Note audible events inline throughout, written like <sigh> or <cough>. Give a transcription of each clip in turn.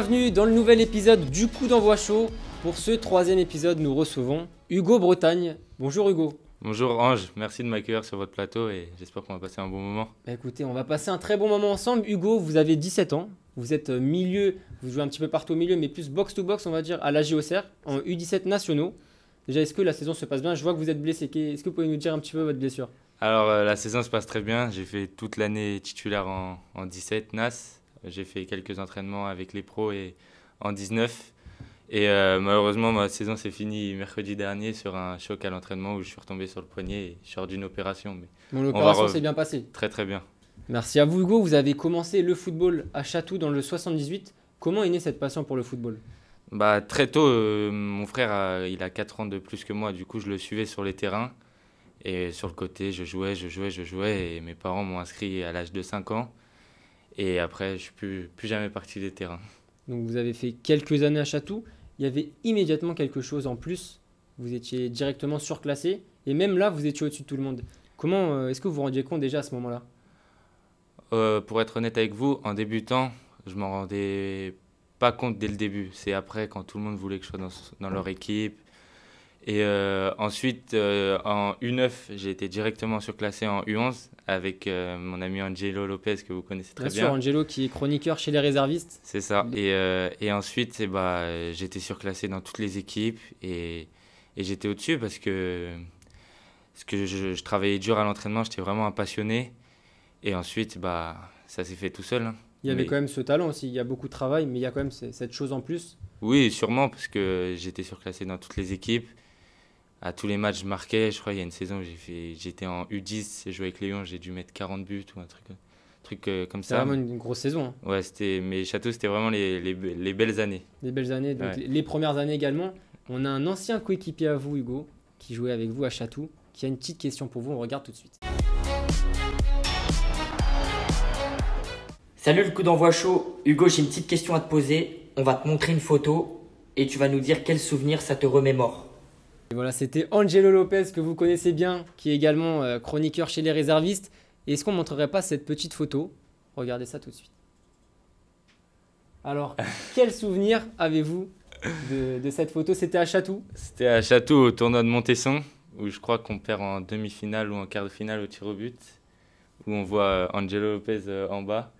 bienvenue dans le nouvel épisode du coup d'envoi chaud. Pour ce troisième épisode, nous recevons Hugo Bretagne. Bonjour Hugo. Bonjour Ange, merci de m'accueillir sur votre plateau et j'espère qu'on va passer un bon moment. Bah écoutez, on va passer un très bon moment ensemble. Hugo, vous avez 17 ans, vous êtes euh, milieu, vous jouez un petit peu partout au milieu, mais plus box-to-box, on va dire, à la JOCR, en U17 nationaux. Déjà, est-ce que la saison se passe bien Je vois que vous êtes blessé. Est-ce que vous pouvez nous dire un petit peu votre blessure Alors, euh, la saison se passe très bien. J'ai fait toute l'année titulaire en, en 17 NAS. J'ai fait quelques entraînements avec les pros et en 19. Et euh, malheureusement, ma saison s'est finie mercredi dernier sur un choc à l'entraînement où je suis retombé sur le poignet et je sors d'une opération. Mais opération s'est bien passée. Très très bien. Merci à vous Hugo. Vous avez commencé le football à Château dans le 78. Comment est née cette passion pour le football bah, Très tôt, euh, mon frère, il a 4 ans de plus que moi. Du coup, je le suivais sur les terrains. Et sur le côté, je jouais, je jouais, je jouais. Et mes parents m'ont inscrit à l'âge de 5 ans. Et après, je suis plus, jamais parti des terrains. Donc vous avez fait quelques années à Château. Il y avait immédiatement quelque chose en plus. Vous étiez directement surclassé. Et même là, vous étiez au-dessus de tout le monde. Comment euh, est-ce que vous vous rendiez compte déjà à ce moment-là euh, Pour être honnête avec vous, en débutant, je m'en rendais pas compte dès le début. C'est après, quand tout le monde voulait que je sois dans leur équipe, et euh, ensuite, euh, en U9, j'ai été directement surclassé en U11 avec euh, mon ami Angelo Lopez, que vous connaissez très bien. très sûr, Angelo qui est chroniqueur chez les réservistes. C'est ça. Et, et ensuite, eh ben, j'ai j'étais surclassé dans toutes les équipes et, et j'étais au-dessus parce que, parce que je, travaillais dur à l'entraînement, j'étais vraiment un passionné. Et ensuite, bah, ça s'est fait tout seul. Il y avait quand même ce talent aussi, il y a beaucoup de travail, mais il y a quand même cette chose en plus. Oui, sûrement, parce que j'étais surclassé dans toutes les équipes à tous les matchs marqués. Je crois il y a une saison, j'ai fait, j'étais en U10, j'ai joué avec Lyon, j'ai dû mettre 40 buts ou un truc, euh, truc euh, comme ça. C'était vraiment une grosse saison. Hein. Ouais, c'était, mais Château, c'était vraiment les, belles années. Les belles années, les, premières années également. On a un ancien coéquipier à vous, Hugo, qui jouait avec vous à Château, qui a une petite question pour vous. On regarde tout de suite. Salut le coup d'envoi chaud. Hugo, j'ai une petite question à te poser. On va te montrer une photo et tu vas nous dire quel souvenir ça te remémore voilà, c'était Angelo Lopez que vous connaissez bien, qui est également euh, chroniqueur chez les réservistes. Et est-ce qu'on ne montrerait pas cette petite photo Regardez ça tout de suite. Alors, <laughs> quel souvenir avez-vous de, de, cette photo C'était à Château C'était à Château, au tournoi de Montesson, où je crois qu'on perd en demi-finale ou en quart de finale au tir au but, où on voit euh, Angelo Lopez euh, en bas.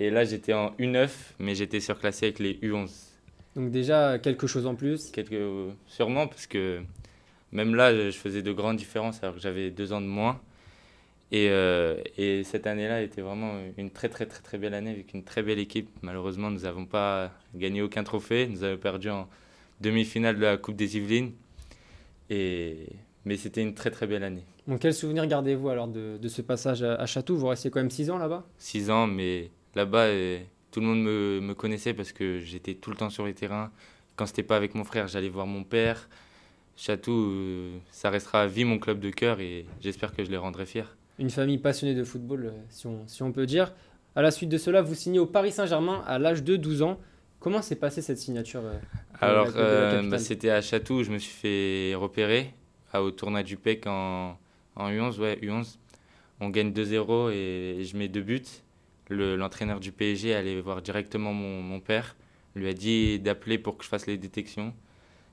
Et là, j'étais en U9, mais j'étais surclassé avec les U11. Donc déjà, quelque chose en plus Sûrement, parce que même là, je faisais de grandes différences alors que j'avais deux ans de moins. Et, euh, et cette année-là était vraiment une très très très très belle année avec une très belle équipe. Malheureusement, nous n'avons pas gagné aucun trophée. Nous avons perdu en demi-finale de la Coupe des Yvelines. Et... Mais c'était une très très belle année. donc quel souvenir gardez-vous alors de, de, ce passage à, Château Vous restez quand même six ans là-bas Six ans, mais là-bas, tout le monde me, connaissait parce que j'étais tout le temps sur les terrains. Quand c'était pas avec mon frère, j'allais voir mon père. Château, euh, ça restera à vie mon club de cœur et j'espère que je les rendrai fiers. Une famille passionnée de football, euh, si on, peut dire. À la suite de cela, vous signez au Paris Saint-Germain à l'âge de 12 ans. Comment s'est passée cette signature euh, Alors, bah, c'était à Château, je me suis fait repérer au tournoi du PEC en, U11, ouais, 11 On gagne 2-0 et, et je mets deux buts l'entraîneur du PSG allait voir directement mon, mon père, lui a dit d'appeler pour que je fasse les détections.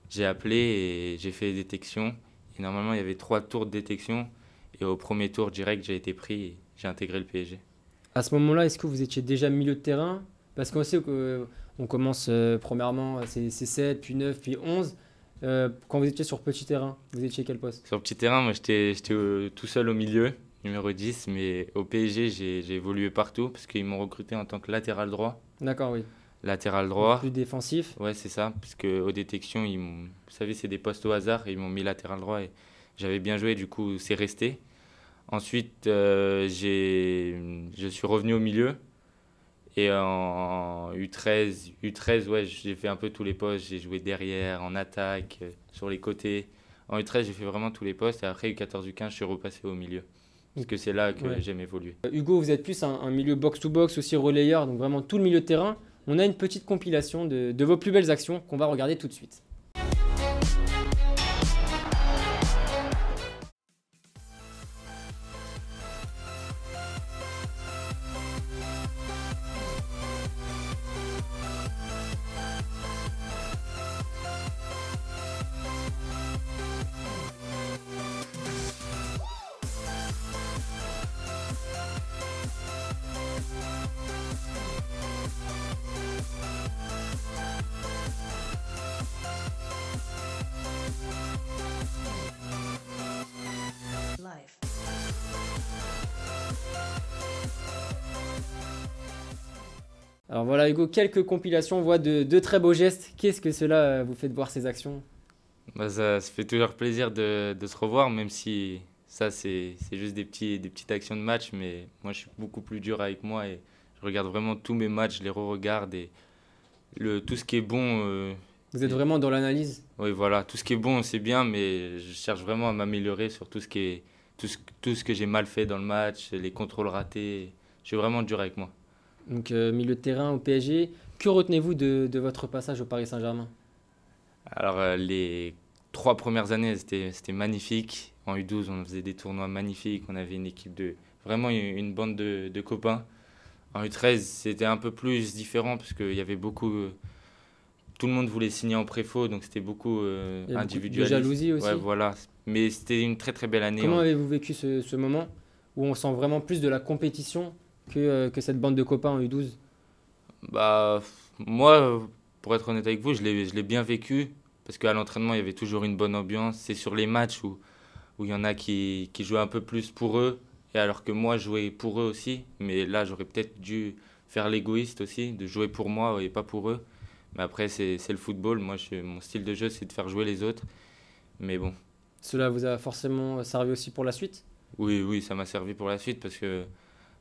J'ai appelé et j'ai fait les détections. Et normalement, il y avait trois tours de détection. Et au premier tour direct, j'ai été pris et j'ai intégré le PSG. À ce moment-là, est-ce que vous étiez déjà milieu de terrain Parce qu'on sait qu'on euh, commence euh, premièrement, euh, c'est 7, puis 9, puis 11. quand vous étiez sur petit terrain, vous étiez quel poste Sur petit terrain, moi j'étais tout seul au milieu numéro 10. Mais au PSG, j'ai évolué partout parce qu'ils m'ont recruté en tant que latéral droit. D'accord, oui. Latéral droit. Plus défensif. Ouais, c'est ça. Parce aux détections, ils vous savez, c'est des postes au hasard. Ils m'ont mis latéral droit et j'avais bien joué. Du coup, c'est resté. Ensuite, euh, j'ai je suis revenu au milieu. Et en U13, U13 ouais, j'ai fait un peu tous les postes. J'ai joué derrière, en attaque, euh, sur les côtés. En U13, j'ai fait vraiment tous les postes. Et après, U14, U15, je suis repassé au milieu parce que c'est là que j'aime évoluer. Euh, Hugo, vous êtes plus un, milieu box-to-box, aussi relayeur, donc vraiment tout le milieu de terrain. On a une petite compilation de vos plus belles actions qu'on va regarder tout de suite. Alors voilà, Hugo, quelques compilations, on voit de, très beaux gestes. Qu'est-ce que cela euh, vous fait de voir ces actions bah, ça, ça, fait toujours plaisir de, se revoir, même si ça, c'est juste des, petits, des petites actions de match. Mais moi, je suis beaucoup plus dur avec moi et je regarde vraiment tous mes matchs, je les re-regarde et le, tout ce qui est bon. Euh, vous êtes vraiment dans l'analyse Oui, voilà. Tout ce qui est bon, c'est bien, mais je cherche vraiment à m'améliorer sur tout ce, qui est, tout tout ce que j'ai mal fait dans le match, les contrôles ratés. Je suis vraiment dur avec moi. Donc euh, milieu de terrain au PSG. Que retenez-vous de, votre passage au Paris Saint-Germain Alors euh, les trois premières années, c'était magnifique. En U12, on faisait des tournois magnifiques. On avait une équipe de vraiment une bande de, copains. En U13, c'était un peu plus différent parce qu'il y avait beaucoup. tout le monde voulait signer en préfaux, donc c'était beaucoup euh, individuel. De jalousie aussi. Ouais, voilà. Mais c'était une très très belle année. Comment hein. avez-vous vécu ce, ce moment où on sent vraiment plus de la compétition euh, que, cette bande de copains en U12 Bah, moi, pour être honnête avec vous, je l'ai bien vécu parce qu'à l'entraînement, il y avait toujours une bonne ambiance. C'est sur les matchs où, où il y en a qui, qui jouaient un peu plus pour eux, et alors que moi, je jouais pour eux aussi. Mais là, j'aurais peut-être dû faire l'égoïste aussi, de jouer pour moi et pas pour eux. Mais après, c'est le football. Moi, je, mon style de jeu, c'est de faire jouer les autres. Mais bon. Cela vous a forcément servi aussi pour la suite Oui, oui, ça m'a servi pour la suite parce que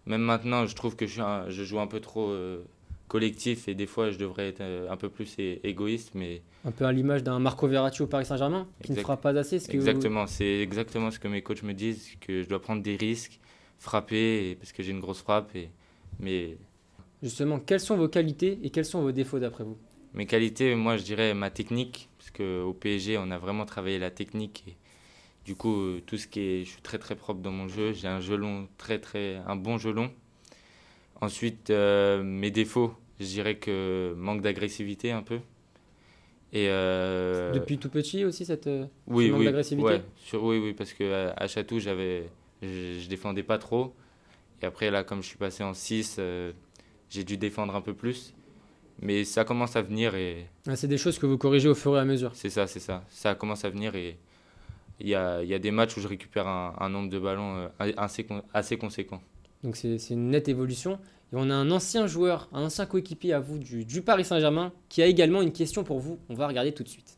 même maintenant, je trouve que je, je joue un peu trop euh, collectif et des fois, je devrais être euh, un peu plus égoïste. mais Un peu à l'image d'un Marco Verratti au Paris Saint-Germain, qui ne fera pas assez. Ce que exactement, c'est exactement ce que mes coachs me disent, que je dois prendre des risques, frapper, parce que j'ai une grosse frappe. Et, mais... Justement, quelles sont vos qualités et quels sont vos défauts d'après vous mes qualités, moi je dirais ma technique, parce qu'au PSG on a vraiment travaillé la technique du coup, euh, tout ce qui est, je suis très très propre dans mon jeu. J'ai un gelon très très, un bon jeu Ensuite, euh, mes défauts, je dirais que manque d'agressivité un peu. Et euh, depuis tout petit aussi cette oui, manque oui, d'agressivité. oui, oui, parce que à, j'avais, je, défendais pas trop. Et après là, comme je suis passé en 6, j'ai dû défendre un peu plus. Mais ça commence à venir et. Ah, c'est des choses que vous corrigez au fur et à mesure. C'est ça, c'est ça. Ça commence à venir et il y a, des matchs où je récupère un, nombre de ballons euh, assez, conséquent. Donc c'est une nette évolution. Et on a un ancien joueur, un ancien coéquipier à vous du, Paris Saint-Germain qui a également une question pour vous. On va regarder tout de suite.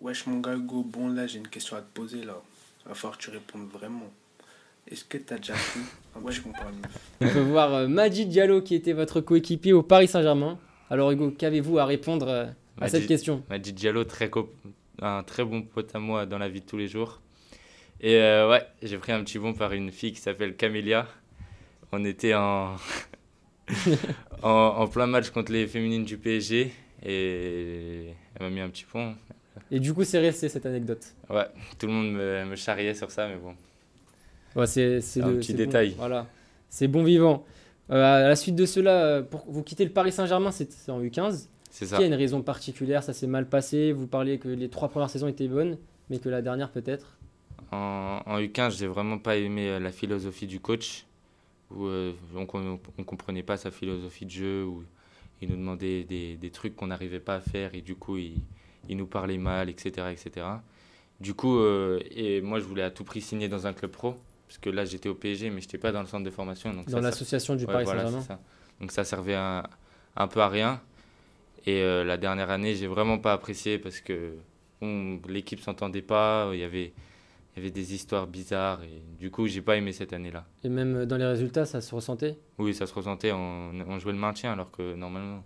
Wesh mon gars Hugo, bon là j'ai une question à te poser là. Il va falloir que tu répondes vraiment. Est-ce que tu as déjà pris Je On peut voir euh, Majid Diallo qui était votre coéquipier au Paris Saint-Germain. Alors Hugo, qu'avez-vous à répondre euh, à cette question. Majid Diallo, très un très bon pote à moi dans la vie de tous les jours. Et euh, ouais, j'ai pris un petit bon par une fille qui s'appelle Camélia. On était en... <laughs> en, plein match contre les féminines du PSG et elle m'a mis un petit pont. Et du coup, c'est resté cette anecdote. Ouais, tout le monde me, me charriait sur ça, mais bon. c'est un petit détail. voilà, c'est bon vivant. Euh, à la suite de cela, euh, pour, vous quittez le Paris Saint-Germain, c'est en U15. C'est est y a une raison particulière Ça s'est mal passé Vous parliez que les trois premières saisons étaient bonnes, mais que la dernière peut-être en, U15, j'ai vraiment pas aimé euh, la philosophie du coach, où euh, on, ne comprenait pas sa philosophie de jeu, où il nous demandait des, des trucs qu'on n'arrivait pas à faire, et du coup, il, il, nous parlait mal, etc. etc. Du coup, euh, et moi, je voulais à tout prix signer dans un club pro, parce que là, j'étais au PSG, mais je n'étais pas dans le centre de formation. dans l'association du Paris Saint-Germain. donc ça servait un peu à rien. Et euh, la dernière année, j'ai vraiment pas apprécié parce que l'équipe s'entendait pas, il y avait il y avait des histoires bizarres et du coup j'ai pas aimé cette année-là. Et même euh, dans les résultats, ça se ressentait Oui, ça se ressentait. On, on, jouait le maintien alors que normalement,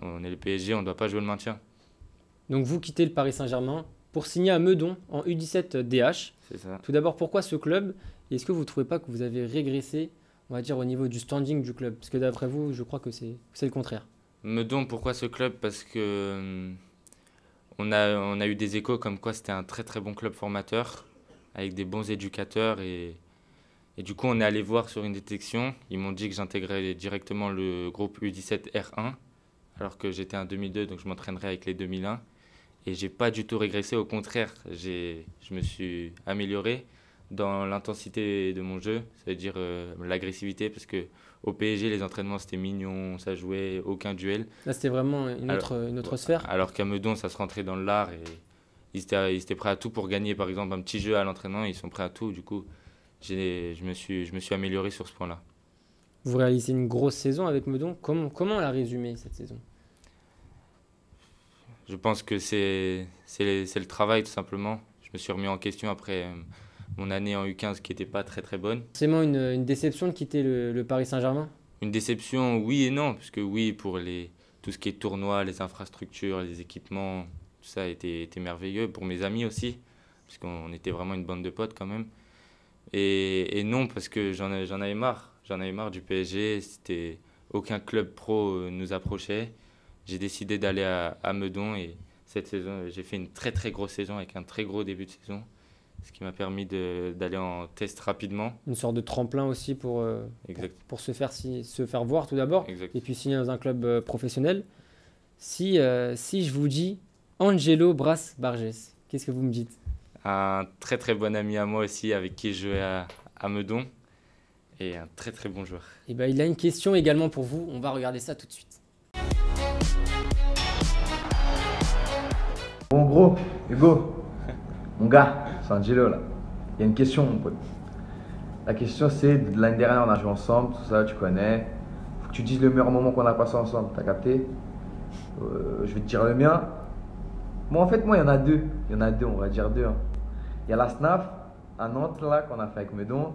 on est le PSG, on ne doit pas jouer le maintien. Donc vous quittez le Paris Saint-Germain pour signer à Meudon en U17 DH. C'est ça. Tout d'abord, pourquoi ce club Est-ce que vous ne trouvez pas que vous avez régressé, on va dire, au niveau du standing du club Parce que d'après vous, je crois que c'est le contraire. Meudon, pourquoi ce club Parce que hum, on a, on a eu des échos comme quoi c'était un très très bon club formateur, avec des bons éducateurs. Et, et du coup, on est allé voir sur une détection. Ils m'ont dit que j'intégrais directement le groupe U17 R1, alors que j'étais un 2002, donc je m'entraînerais avec les 2001. Et j'ai pas du tout régressé, au contraire, je me suis amélioré dans l'intensité de mon jeu, c'est-à-dire euh, l'agressivité, parce que au PSG, les entraînements, c'était mignon, ça jouait, aucun duel. Là, c'était vraiment une autre, euh, une autre sphère. Alors qu'à Meudon, ça se rentrait dans l'art et ils étaient, prêts à tout pour gagner. Par exemple, un petit jeu à l'entraînement, ils sont prêts à tout. Du coup, je, me suis, je me suis amélioré sur ce point-là. Vous réalisez une grosse saison avec Meudon. Comment, comment la résumer cette saison Je pense que c'est, c'est, c'est le travail tout simplement. Je me suis remis en question après, euh, mon année en U15 qui n'était pas très très bonne. c'est une, une déception de quitter le, Paris Saint-Germain Une déception, oui et non, Puisque oui, pour les, tout ce qui est tournoi, les infrastructures, les équipements, tout ça était, été merveilleux. Pour mes amis aussi, puisqu'on était vraiment une bande de potes quand même. Et, non, parce que j'en avais marre. J'en avais marre du PSG, c'était aucun club pro euh, nous approchait. J'ai décidé d'aller à, à Meudon et cette saison, j'ai fait une très très grosse saison avec un très gros début de saison ce qui m'a permis d'aller en test rapidement. Une sorte de tremplin aussi pour, euh, pour, se, faire se faire voir tout d'abord, et puis signer dans un club euh, professionnel. Si, euh, si je vous dis Angelo Bras Barges, qu'est-ce que vous me dites Un très très bon ami à moi aussi, avec qui je jouais à, à Meudon, et un très très bon joueur. Et eh ben, il a une question également pour vous, on va regarder ça tout de suite. Bon gros, Hugo, mon gars, c'est Angelo là. Il y a une question, mon pote. La question, c'est de l'année dernière, on a joué ensemble, tout ça, tu connais. Faut que tu dises le meilleur moment qu'on a passé ensemble, t'as capté euh, Je vais te dire le mien. Moi, en fait, moi, il y en a deux. Il y en a deux, on va dire deux. Hein. Il y a la SNAF à Nantes, là, qu'on a fait avec Medon.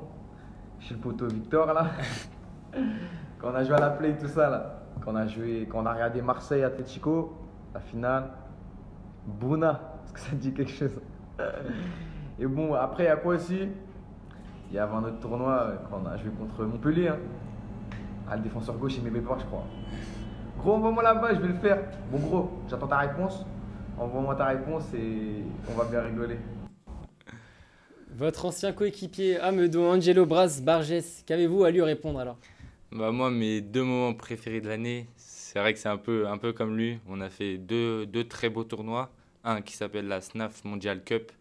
Chez le poteau Victor, là. <laughs> quand on a joué à la play, tout ça, là. Quand on a joué, quand on a regardé Marseille, Atletico, la finale. Bruna, est-ce que ça dit quelque chose et bon, après, il y a quoi aussi Il y avait un autre tournoi quand on a joué contre Montpellier. Hein. Ah, le défenseur gauche, il mes Bépar, je crois. Gros, envoie-moi là-bas, je vais le faire. Bon, gros, j'attends ta réponse. Envoie-moi ta réponse et on va bien rigoler. Votre ancien coéquipier à Angelo Bras Barges, qu'avez-vous à lui répondre alors bah Moi, mes deux moments préférés de l'année, c'est vrai que c'est un peu, un peu comme lui. On a fait deux, deux très beaux tournois un qui s'appelle la SNAF Mondial Cup,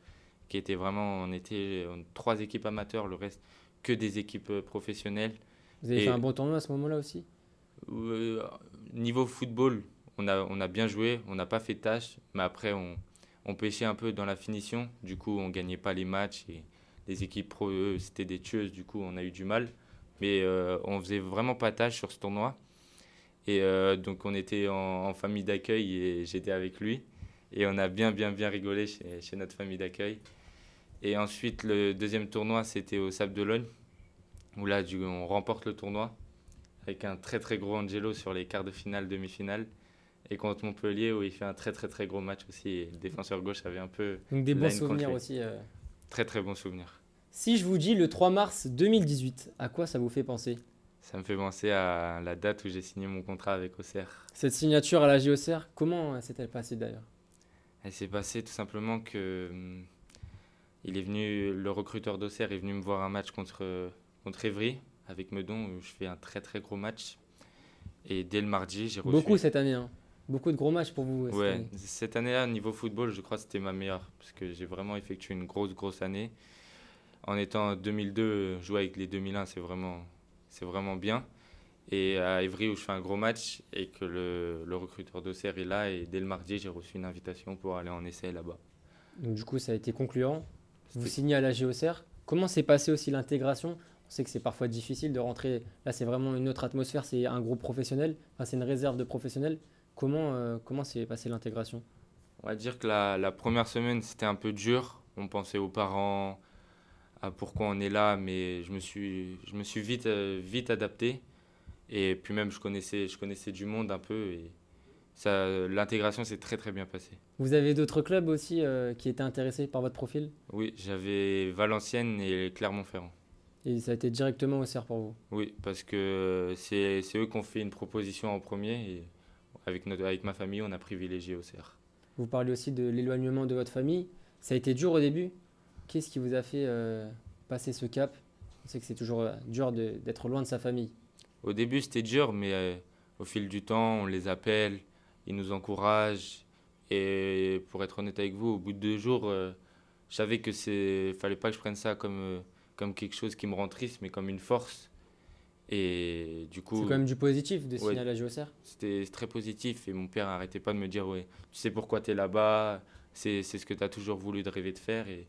qui était vraiment, on était trois équipes amateurs, le reste que des équipes euh, professionnelles. Vous avez fait un bon tournoi à ce moment-là aussi euh, Niveau football, on a, on a bien joué, on n'a pas fait tâche, mais après on, on pêchait un peu dans la finition, du coup on gagnait pas les matchs et les équipes pro, c'était des tueuses, du coup on a eu du mal, mais euh, on faisait vraiment pas tâche sur ce tournoi. Et donc on était en famille d'accueil et j'étais avec lui. Et on a bien, bien, bien rigolé chez, notre famille d'accueil. Et ensuite, le deuxième tournoi, c'était au Sable d'Olonne, où là, on remporte le tournoi avec un très, très gros Angelo sur les quarts de finale, demi-finale. Et contre Montpellier, où il fait un très, très, très gros match aussi. Et le défenseur gauche avait un peu. Donc des bons souvenirs aussi. Euh. Très, très bons souvenirs. Si je vous dis le 3 mars 2018, à quoi ça vous fait penser ça me fait penser à la date où j'ai signé mon contrat avec Auxerre. Cette signature à la JOCR, comment s'est-elle passée d'ailleurs elle s'est passée tout simplement que hmm, il est venu, le recruteur d'Auxerre est venu me voir un match contre, contre Évry avec Meudon où je fais un très très gros match. Et dès le mardi, j'ai reçu. Beaucoup cette année, hein. beaucoup de gros matchs pour vous. Cette ouais, année. cette année-là, niveau football, je crois que c'était ma meilleure parce que j'ai vraiment effectué une grosse grosse année. En étant 2002, jouer avec les 2001, c'est vraiment, c'est vraiment bien. Et à Évry, où je fais un gros match, et que le, le recruteur d'Auxerre est là, et dès le mardi, j'ai reçu une invitation pour aller en essai là-bas. Donc du coup, ça a été concluant. Vous signez à la Géocère. Comment s'est passée aussi l'intégration On sait que c'est parfois difficile de rentrer. Là, c'est vraiment une autre atmosphère. C'est un groupe professionnel. Enfin, c'est une réserve de professionnels. Comment euh, comment s'est passée l'intégration On va dire que la, la première semaine, c'était un peu dur. On pensait aux parents, à pourquoi on est là, mais je me suis je me suis vite euh, vite adapté. Et puis même, je connaissais, je connaissais du monde un peu. Et ça, l'intégration s'est très très bien passée. Vous avez d'autres clubs aussi euh, qui étaient intéressés par votre profil Oui, j'avais Valenciennes et Clermont-Ferrand. Et ça a été directement au CER pour vous Oui, parce que c'est, c'est eux qui ont fait une proposition en premier. Et avec, notre, avec ma famille, on a privilégié au CER. Vous parlez aussi de l'éloignement de votre famille. Ça a été dur au début. Qu'est-ce qui vous a fait euh, passer ce cap On sait que c'est toujours euh, dur d'être loin de sa famille. Au début, c'était dur, mais euh, au fil du temps, on les appelle, ils nous encouragent. Et pour être honnête avec vous, au bout de deux jours, euh, je savais que c'est, fallait pas que je prenne ça comme, euh, comme quelque chose qui me rend triste, mais comme une force. Et du coup. C'est quand même du positif de signer ouais, à la JOCR. C'était très positif et mon père n'arrêtait pas de me dire ouais, tu sais pourquoi tu es là-bas, c'est ce que tu as toujours voulu de rêver de faire. Et,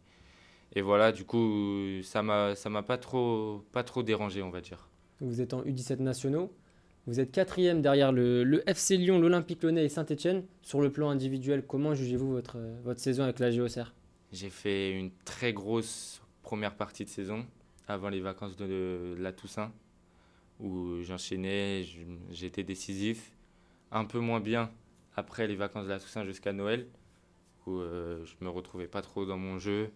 et voilà, du coup, ça m'a pas trop, pas trop dérangé, on va dire vous êtes en U17 nationaux. Vous êtes quatrième derrière le, FC Lyon, l'Olympique Lyonnais et Saint-Etienne. Sur le plan individuel, comment jugez-vous votre, saison avec la GOCR J'ai fait une très grosse première partie de saison avant les vacances de, la Toussaint, où j'enchaînais, j'étais décisif. Un peu moins bien après les vacances de la Toussaint jusqu'à Noël, où euh, je ne me retrouvais pas trop dans mon jeu.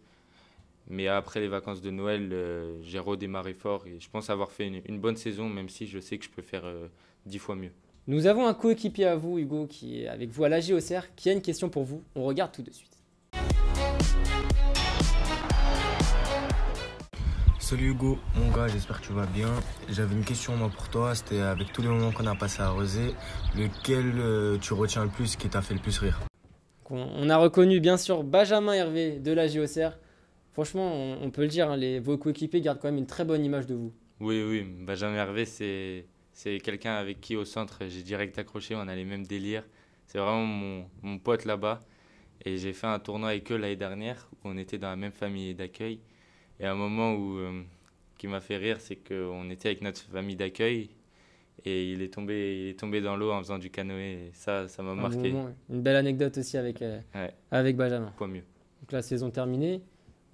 Mais après les vacances de Noël, euh, j'ai redémarré fort et je pense avoir fait une, bonne saison, même si je sais que je peux faire euh, dix fois mieux. Nous avons un coéquipier à vous, Hugo, qui est avec vous à la GOCR, qui a une question pour vous. On regarde tout de suite. Salut Hugo, mon gars, j'espère que tu vas bien. J'avais une question moi pour toi, c'était avec tous les moments qu'on a passé à Rosé, lequel euh, tu retiens le plus, qui t'a fait le plus rire On a reconnu bien sûr Benjamin Hervé de la JOCR franchement, on, peut le dire, hein, les, vos coéquipiers gardent quand même une très bonne image de vous. Oui, oui, Benjamin Hervé, c'est, c'est quelqu'un avec qui au centre, j'ai direct accroché, on a les mêmes délires. C'est vraiment mon, mon pote là-bas. Et j'ai fait un tournoi avec eux l'année dernière, où on était dans la même famille d'accueil. Et un moment euh, qui m'a fait rire, c'est qu'on était avec notre famille d'accueil, et il est tombé, tombé dans l'eau en faisant du canoë. Et ça, ça m'a marqué. une belle anecdote aussi avec, euh, avec Benjamin. Quoi mieux. Donc la saison terminée.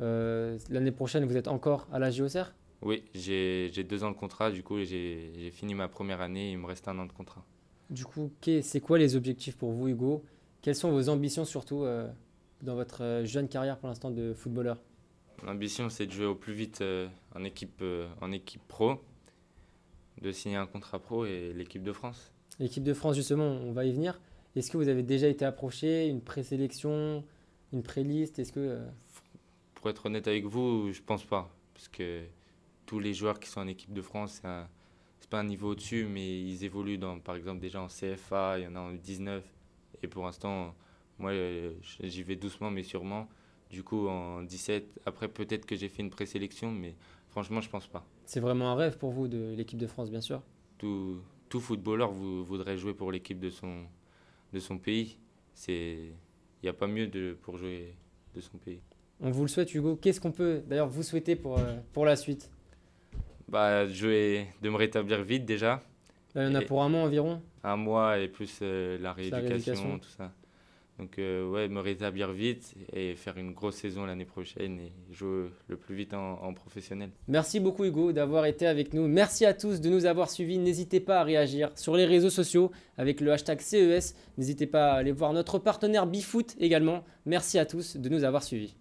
Euh, l'année prochaine, vous êtes encore à la JOCR Oui, j'ai deux ans de contrat. Du coup, j'ai fini ma première année. Et il me reste un an de contrat. Du coup, c'est quoi les objectifs pour vous, Hugo Quelles sont vos ambitions surtout euh, dans votre euh, jeune carrière pour l'instant de footballeur L'ambition, c'est de jouer au plus vite en, équipe, en équipe pro, de signer un contrat pro et l'équipe de France. L'équipe de France, justement, on va y venir. Est-ce que vous avez déjà été approché, une présélection, une préliste Est-ce que pour être honnête avec vous, je pense pas. Parce que tous les joueurs qui sont en équipe de France, c'est pas un niveau au-dessus, mais ils évoluent, dans, par exemple, déjà en CFA, il y en a en 19. Et pour l'instant, moi, j'y vais doucement, mais sûrement. Du coup, en 17, après, peut-être que j'ai fait une présélection, mais franchement, je pense pas. C'est vraiment un rêve pour vous de l'équipe de France, bien sûr Tout, footballeur voudrait jouer pour l'équipe de son, de son pays. Il n'y a pas mieux de, pour jouer de son pays. On vous le souhaite, Hugo. Qu'est-ce qu'on peut d'ailleurs vous souhaiter pour, euh, pour la suite bah, de, de me rétablir vite déjà. Bah, il y en a pour un mois environ Un mois et plus euh, la, rééducation, tout ça. Donc, euh, ouais, me rétablir vite et faire une grosse saison l'année prochaine et jouer le plus vite en, en professionnel. Merci beaucoup, Hugo, d'avoir été avec nous. Merci à tous de nous avoir suivis. N'hésitez pas à réagir sur les réseaux sociaux avec le hashtag CES. N'hésitez pas à aller voir notre partenaire BiFoot également. Merci à tous de nous avoir suivis.